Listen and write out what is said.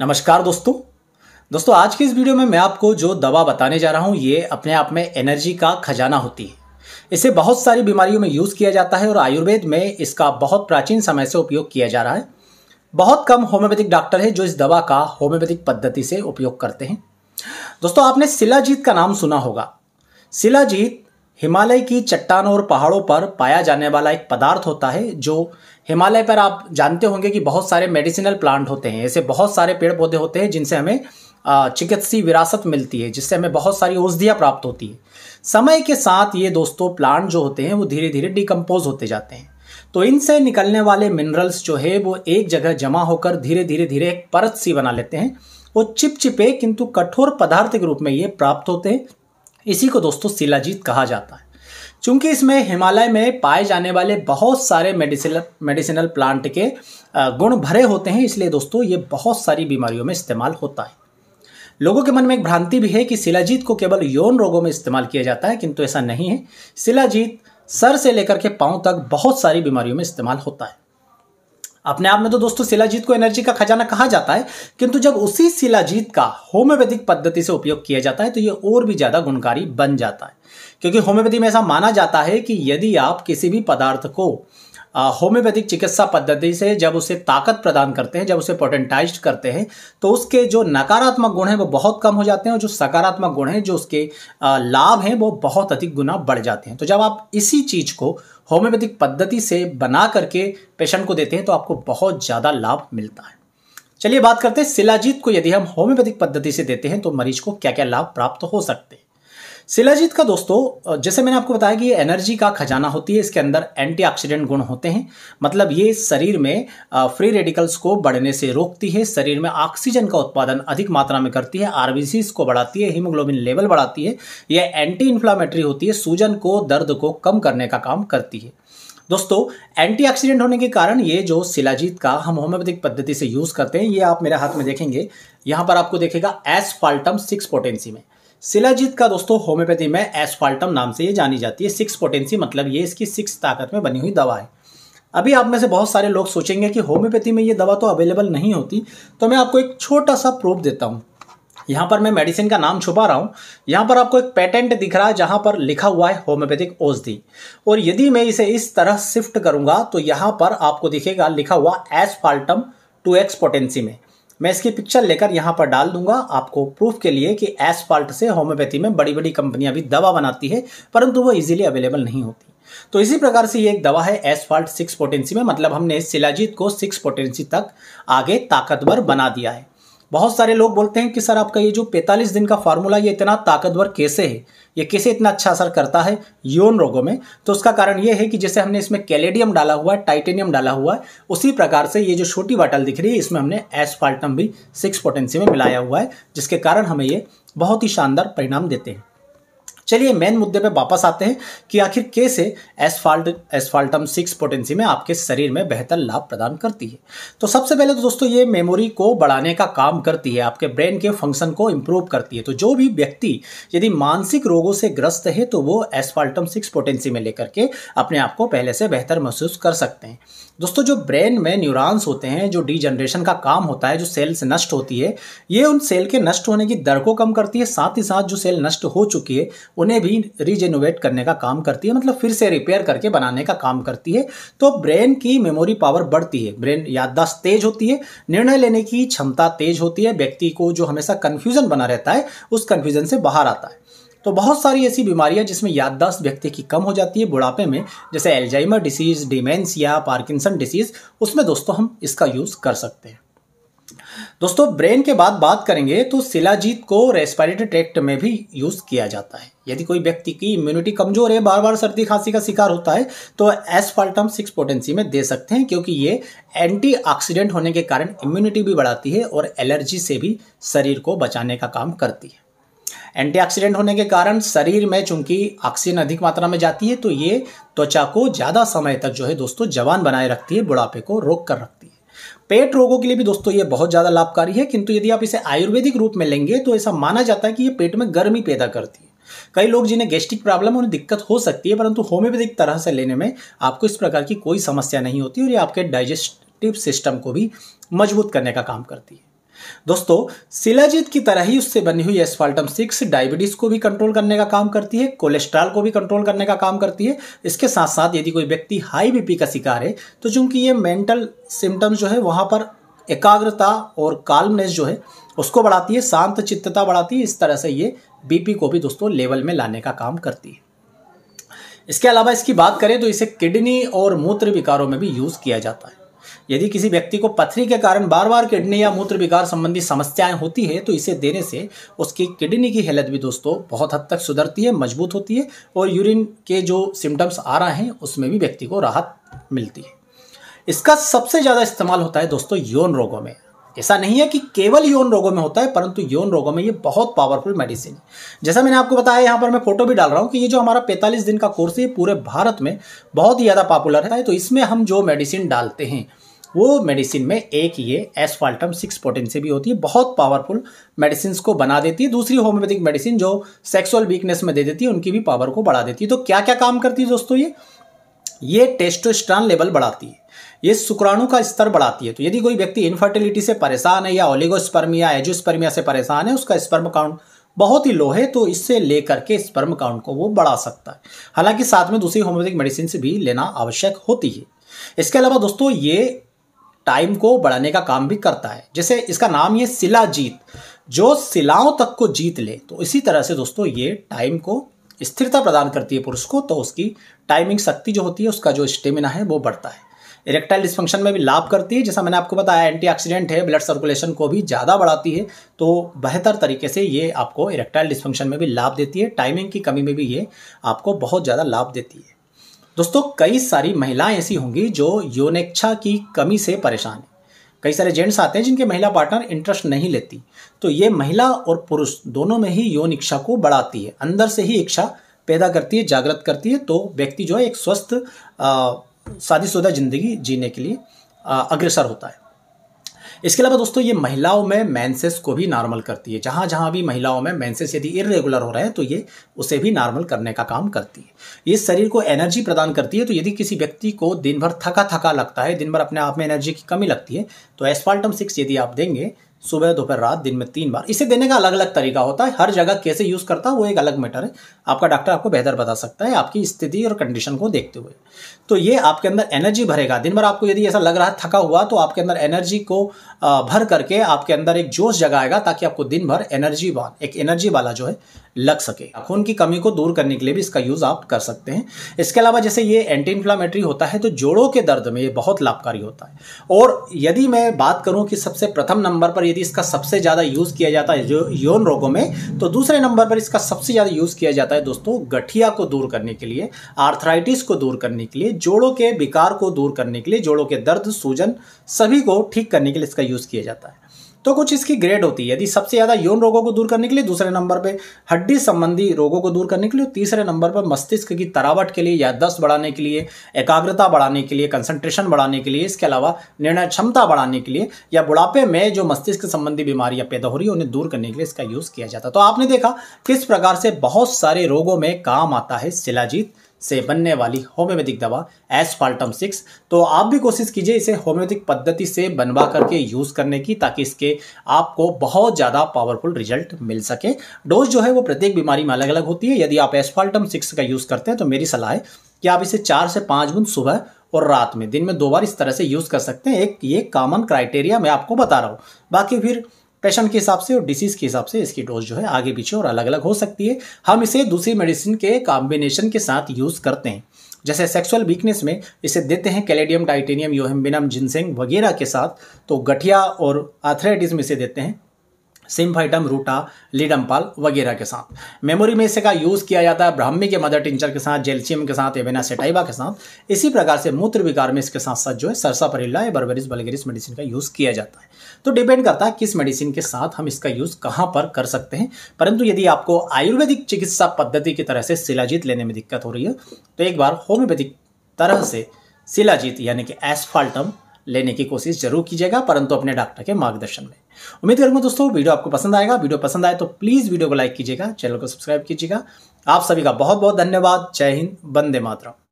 नमस्कार दोस्तों दोस्तों आज की इस वीडियो में मैं आपको जो दवा बताने जा रहा हूँ ये अपने आप में एनर्जी का खजाना होती है इसे बहुत सारी बीमारियों में यूज़ किया जाता है और आयुर्वेद में इसका बहुत प्राचीन समय से उपयोग किया जा रहा है बहुत कम होम्योपैथिक डॉक्टर है जो इस दवा का होम्योपैथिक पद्धति से उपयोग करते हैं दोस्तों आपने शिलाजीत का नाम सुना होगा शिलाजीत हिमालय की चट्टानों और पहाड़ों पर पाया जाने वाला एक पदार्थ होता है जो हिमालय पर आप जानते होंगे कि बहुत सारे मेडिसिनल प्लांट होते हैं ऐसे बहुत सारे पेड़ पौधे होते हैं जिनसे हमें चिकित्सीय विरासत मिलती है जिससे हमें बहुत सारी औषधियाँ प्राप्त होती है समय के साथ ये दोस्तों प्लांट जो होते हैं वो धीरे धीरे डिकम्पोज होते जाते हैं तो इनसे निकलने वाले मिनरल्स जो है वो एक जगह जमा होकर धीरे धीरे धीरे एक परत सी बना लेते हैं वो चिपचिपे किंतु कठोर पदार्थ के रूप में ये प्राप्त होते हैं इसी को दोस्तों शिलाजीत कहा जाता है चूंकि इसमें हिमालय में पाए जाने वाले बहुत सारे मेडिसिनल मेडिसिनल प्लांट के गुण भरे होते हैं इसलिए दोस्तों ये बहुत सारी बीमारियों में इस्तेमाल होता है लोगों के मन में एक भ्रांति भी है कि शिलाजीत को केवल यौन रोगों में इस्तेमाल किया जाता है किंतु ऐसा नहीं है शिलाजीत सर से लेकर के पाँव तक बहुत सारी बीमारियों में इस्तेमाल होता है अपने आप में तो दोस्तों शिलाजीत को एनर्जी का खजाना कहा जाता है किंतु जब उसी शिलाजीत का होम्योपैथिक पद्धति से उपयोग किया जाता है तो ये और भी ज़्यादा गुणकारी बन जाता है क्योंकि होम्योपैथी में ऐसा माना जाता है कि यदि आप किसी भी पदार्थ को होम्योपैथिक चिकित्सा पद्धति से जब उसे ताकत प्रदान करते हैं जब उसे पोटेंटाइज करते हैं तो उसके जो नकारात्मक गुण हैं वो बहुत कम हो जाते हैं और जो सकारात्मक गुण हैं जो उसके लाभ हैं वो बहुत अधिक गुना बढ़ जाते हैं तो जब आप इसी चीज़ को होम्योपैथिक पद्धति से बना करके पेशेंट को देते हैं तो आपको बहुत ज़्यादा लाभ मिलता है चलिए बात करते हैं शिलाजीत को यदि हम होम्योपैथिक पद्धति से देते हैं तो मरीज को क्या क्या लाभ प्राप्त हो सकते हैं शिलाजीत का दोस्तों जैसे मैंने आपको बताया कि ये एनर्जी का खजाना होती है इसके अंदर एंटीऑक्सीडेंट गुण होते हैं मतलब ये शरीर में फ्री रेडिकल्स को बढ़ने से रोकती है शरीर में ऑक्सीजन का उत्पादन अधिक मात्रा में करती है आरबीसीज को बढ़ाती है हीमोग्लोबिन लेवल बढ़ाती है यह एंटी इन्फ्लामेटरी होती है सूजन को दर्द को कम करने का काम करती है दोस्तों एंटीऑक्सीडेंट होने के कारण ये जो शिलाजीत का हम होम्योपैथिक पद्धति से यूज़ करते हैं ये आप मेरे हाथ में देखेंगे यहाँ पर आपको देखेगा एस फाल्टम सिक्स पोटेंसी में शिलाजीत का दोस्तों होम्योपैथी में एस्फाल्टम नाम से ये जानी जाती है सिक्स पोटेंसी मतलब ये इसकी सिक्स ताकत में बनी हुई दवा है अभी आप में से बहुत सारे लोग सोचेंगे कि होम्योपैथी में ये दवा तो अवेलेबल नहीं होती तो मैं आपको एक छोटा सा प्रूफ देता हूँ यहाँ पर मैं मेडिसिन का नाम छुपा रहा हूँ यहाँ पर आपको एक पेटेंट दिख रहा है जहाँ पर लिखा हुआ है होम्योपैथिक औषधि और यदि मैं इसे इस तरह शिफ्ट करूँगा तो यहाँ पर आपको दिखेगा लिखा हुआ एसफाल्टम टू एक्स पोटेंसी में मैं इसकी पिक्चर लेकर यहाँ पर डाल दूंगा आपको प्रूफ के लिए कि एसपाल्ट से होम्योपैथी में बड़ी बड़ी कंपनियां भी दवा बनाती है परंतु वो इजीली अवेलेबल नहीं होती तो इसी प्रकार से ये एक दवा है एसफाल्ट सिक्स पोटेंसी में मतलब हमने सिलाजीत को सिक्स पोटेंसी तक आगे ताकतवर बना दिया है बहुत सारे लोग बोलते हैं कि सर आपका ये जो 45 दिन का फार्मूला ये इतना ताकतवर कैसे है ये कैसे इतना अच्छा असर करता है यौन रोगों में तो उसका कारण ये है कि जैसे हमने इसमें कैलेडियम डाला हुआ है टाइटेनियम डाला हुआ है उसी प्रकार से ये जो छोटी बाटल दिख रही है इसमें हमने एसफाल्टम भी सिक्स पोटेंसी में मिलाया हुआ है जिसके कारण हमें ये बहुत ही शानदार परिणाम देते हैं चलिए मेन मुद्दे पे वापस आते हैं कि आखिर कैसे एसफाल्ट एसफाल्टम सिक्स पोटेंसी में आपके शरीर में बेहतर लाभ प्रदान करती है तो सबसे पहले तो दोस्तों ये मेमोरी को बढ़ाने का काम करती है आपके ब्रेन के फंक्शन को इम्प्रूव करती है तो जो भी व्यक्ति यदि मानसिक रोगों से ग्रस्त है तो वो एसफाल्टम सिक्स पोटेंसी में लेकर के अपने आप को पहले से बेहतर महसूस कर सकते हैं दोस्तों जो ब्रेन में न्यूरॉन्स होते हैं जो डी जनरेशन का काम होता है जो सेल्स नष्ट होती है ये उन सेल के नष्ट होने की दर को कम करती है साथ ही साथ जो सेल नष्ट हो चुकी है उन्हें भी रिजेनोवेट करने का काम करती है मतलब फिर से रिपेयर करके बनाने का काम करती है तो ब्रेन की मेमोरी पावर बढ़ती है ब्रेन याददाश्त तेज होती है निर्णय लेने की क्षमता तेज होती है व्यक्ति को जो हमेशा कन्फ्यूजन बना रहता है उस कन्फ्यूजन से बाहर आता है तो बहुत सारी ऐसी बीमारियां जिसमें याददाश्त व्यक्ति की कम हो जाती है बुढ़ापे में जैसे Alzheimer disease dementia Parkinson disease उसमें दोस्तों हम इसका यूज़ कर सकते हैं दोस्तों ब्रेन के बाद बात करेंगे तो सिलाजीत को रेस्पायरेटरी ट्रैक्ट में भी यूज़ किया जाता है यदि कोई व्यक्ति की इम्यूनिटी कमजोर है बार बार सर्दी खांसी का शिकार होता है तो एसफाल्टम सिक्स पोटेंसी में दे सकते हैं क्योंकि ये एंटीऑक्सीडेंट होने के कारण इम्यूनिटी भी बढ़ाती है और एलर्जी से भी शरीर को बचाने का काम करती है एंटीऑक्सीडेंट होने के कारण शरीर में चूंकि ऑक्सीजन अधिक मात्रा में जाती है तो ये त्वचा को ज़्यादा समय तक जो है दोस्तों जवान बनाए रखती है बुढ़ापे को रोक कर रखती है पेट रोगों के लिए भी दोस्तों ये बहुत ज़्यादा लाभकारी है किंतु यदि आप इसे आयुर्वेदिक रूप में लेंगे तो ऐसा माना जाता है कि ये पेट में गर्मी पैदा करती है कई लोग जिन्हें गैस्ट्रिक प्रॉब्लम उन्हें दिक्कत हो सकती है परंतु होम्योपैथिक तरह से लेने में आपको इस प्रकार की कोई समस्या नहीं होती और ये आपके डाइजेस्टिव सिस्टम को भी मजबूत करने का काम करती है दोस्तों सिलाजित की तरह ही उससे बनी हुई एस्फाल्टम सिक्स डायबिटीज को भी कंट्रोल करने का काम करती है कोलेस्ट्रॉल को भी कंट्रोल करने का काम करती है इसके साथ साथ यदि कोई व्यक्ति हाई बीपी का शिकार है तो चूंकि ये मेंटल सिम्टम्स जो है वहाँ पर एकाग्रता और काल्मनेस जो है उसको बढ़ाती है शांत चित्तता बढ़ाती है इस तरह से ये बीपी को भी दोस्तों लेवल में लाने का काम करती है इसके अलावा इसकी बात करें तो इसे किडनी और मूत्र विकारों में भी यूज़ किया जाता है यदि किसी व्यक्ति को पथरी के कारण बार बार किडनी या मूत्र विकार संबंधी समस्याएं होती है तो इसे देने से उसकी किडनी की हेल्थ भी दोस्तों बहुत हद तक सुधरती है मजबूत होती है और यूरिन के जो सिम्टम्स आ रहे हैं उसमें भी व्यक्ति को राहत मिलती है इसका सबसे ज़्यादा इस्तेमाल होता है दोस्तों यौन रोगों में ऐसा नहीं है कि केवल यौन रोगों में होता है परंतु यौन रोगों में ये बहुत पावरफुल मेडिसिन है जैसा मैंने आपको बताया यहाँ पर मैं फोटो भी डाल रहा हूँ कि ये जो हमारा 45 दिन का कोर्स है पूरे भारत में बहुत ही ज़्यादा पॉपुलर है तो इसमें हम जो मेडिसिन डालते हैं वो मेडिसिन में एक ये एसफाल्टम सिक्स पोटेंसी भी होती है बहुत पावरफुल मेडिसिन को बना देती है दूसरी होम्योपैथिक मेडिसिन जो सेक्सुअल वीकनेस में दे देती है उनकी भी पावर को बढ़ा देती है तो क्या क्या काम करती है दोस्तों ये ये टेस्टोस्ट्रॉन लेवल बढ़ाती है ये शुक्राणु का स्तर बढ़ाती है तो यदि कोई व्यक्ति इनफर्टिलिटी से परेशान है या ओलिगोस्पर्मिया एजोस्पर्मिया से परेशान है उसका स्पर्म काउंट बहुत ही लो है तो इससे लेकर के स्पर्म काउंट को वो बढ़ा सकता है हालांकि साथ में दूसरी होम्योपैथिक मेडिसिन भी लेना आवश्यक होती है इसके अलावा दोस्तों ये टाइम को बढ़ाने का काम भी करता है जैसे इसका नाम ये सिला जीत जो सिलाओं तक को जीत ले तो इसी तरह से दोस्तों ये टाइम को स्थिरता प्रदान करती है पुरुष को तो उसकी टाइमिंग शक्ति जो होती है उसका जो स्टेमिना है वो बढ़ता है इरेक्टाइल डिस्फंक्शन में भी लाभ करती है जैसा मैंने आपको बताया एंटीऑक्सीडेंट है ब्लड सर्कुलेशन को भी ज़्यादा बढ़ाती है तो बेहतर तरीके से ये आपको इरेक्टाइल डिस्फंक्शन में भी लाभ देती है टाइमिंग की कमी में भी ये आपको बहुत ज़्यादा लाभ देती है दोस्तों कई सारी महिलाएं ऐसी होंगी जो यौनेच्छा की कमी से परेशान हैं कई सारे जेंट्स आते हैं जिनके महिला पार्टनर इंटरेस्ट नहीं लेती तो ये महिला और पुरुष दोनों में ही यौन इच्छा को बढ़ाती है अंदर से ही इच्छा पैदा करती है जागृत करती है तो व्यक्ति जो है एक स्वस्थ शादीशुदा ज़िंदगी जीने के लिए अग्रसर होता है इसके अलावा दोस्तों ये महिलाओं में मैंसेस को भी नॉर्मल करती है जहाँ जहाँ भी महिलाओं में मैंसेस यदि इरेगुलर हो रहे हैं तो ये उसे भी नॉर्मल करने का काम करती है ये शरीर को एनर्जी प्रदान करती है तो यदि किसी व्यक्ति को दिन भर थका थका लगता है दिन भर अपने आप में एनर्जी की कमी लगती है तो एस्पाल्टम सिक्स यदि आप देंगे सुबह दोपहर रात दिन में तीन बार इसे देने का अलग अलग तरीका होता है हर जगह कैसे यूज़ करता है वो एक अलग मैटर है आपका डॉक्टर आपको बेहतर बता सकता है आपकी स्थिति और कंडीशन को देखते हुए तो ये आपके अंदर एनर्जी भरेगा दिन भर आपको यदि ऐसा लग रहा है थका हुआ तो आपके अंदर एनर्जी को भर करके आपके अंदर एक जोश जगाएगा ताकि आपको दिन भर एनर्जी वाल एक एनर्जी वाला जो है लग सके खून की कमी को दूर करने के लिए भी इसका यूज़ आप कर सकते हैं इसके अलावा जैसे ये एंटी इन्फ्लामेटरी होता है तो जोड़ों के दर्द में ये बहुत लाभकारी होता है और यदि मैं बात करूँ कि सबसे प्रथम नंबर पर यदि इसका सबसे ज़्यादा यूज़ किया जाता है जो यौन रोगों में तो दूसरे नंबर पर इसका सबसे ज़्यादा यूज़ किया जाता है दोस्तों गठिया को दूर करने के लिए आर्थराइटिस को दूर करने के लिए जोड़ों के विकार को दूर करने के लिए जोड़ों के दर्द सूजन सभी को ठीक करने के लिए इसका यूज़ किया जाता है तो कुछ इसकी ग्रेड होती है यदि सबसे ज़्यादा यौन रोगों को दूर करने के लिए दूसरे नंबर पर हड्डी संबंधी रोगों को दूर करने के लिए तीसरे नंबर पर मस्तिष्क की तरावट के लिए या दस बढ़ाने के लिए एकाग्रता बढ़ाने के लिए कंसंट्रेशन बढ़ाने के लिए इसके अलावा निर्णय क्षमता बढ़ाने के लिए या बुढ़ापे में जो मस्तिष्क संबंधी बीमारियां पैदा हो रही है उन्हें दूर करने के लिए इसका यूज़ किया जाता तो आपने देखा किस प्रकार से बहुत सारे रोगों में काम आता है शिलाजीत से बनने वाली होम्योपैथिक दवा एसफाल्टम सिक्स तो आप भी कोशिश कीजिए इसे होम्योपैथिक पद्धति से बनवा करके यूज़ करने की ताकि इसके आपको बहुत ज़्यादा पावरफुल रिजल्ट मिल सके डोज जो है वो प्रत्येक बीमारी में अलग अलग होती है यदि आप एसफाल्टम सिक्स का यूज़ करते हैं तो मेरी सलाह है कि आप इसे चार से पाँच बूंद सुबह और रात में दिन में दो बार इस तरह से यूज़ कर सकते हैं एक ये कॉमन क्राइटेरिया मैं आपको बता रहा हूँ बाकी फिर पेशेंट के हिसाब से और डिसीज के हिसाब से इसकी डोज जो है आगे पीछे और अलग अलग हो सकती है हम इसे दूसरी मेडिसिन के कॉम्बिनेशन के साथ यूज़ करते हैं जैसे सेक्सुअल वीकनेस में इसे देते हैं कैलेडियम टाइटेनियम योहेम्बिनम जिनसेंग वगैरह के साथ तो गठिया और आर्थराइटिस में इसे देते हैं सिम्फाइटम रूटा लिडम्पाल वगैरह के साथ मेमोरी में का यूज़ किया जाता है ब्राह्मी के मदर टिंचर के साथ जेल्शियम के साथ एवेना सेटाइबा के साथ इसी प्रकार से मूत्र विकार में इसके साथ साथ जो है सरसा परिल्ला या बर्बरिस बलगेरिस मेडिसिन का यूज़ किया जाता है तो डिपेंड करता है किस मेडिसिन के साथ हम इसका यूज़ कहाँ पर कर सकते हैं परंतु यदि आपको आयुर्वेदिक चिकित्सा पद्धति की तरह से शिलाजीत लेने में दिक्कत हो रही है तो एक बार होम्योपैथिक तरह से शिलाजीत यानी कि एसफाल्टम लेने की कोशिश जरूर कीजिएगा परंतु अपने डॉक्टर के मार्गदर्शन में उम्मीद करूंगा दोस्तों वीडियो आपको पसंद आएगा वीडियो पसंद आए तो प्लीज़ वीडियो को लाइक कीजिएगा चैनल को सब्सक्राइब कीजिएगा आप सभी का बहुत बहुत धन्यवाद जय हिंद बंदे मातरम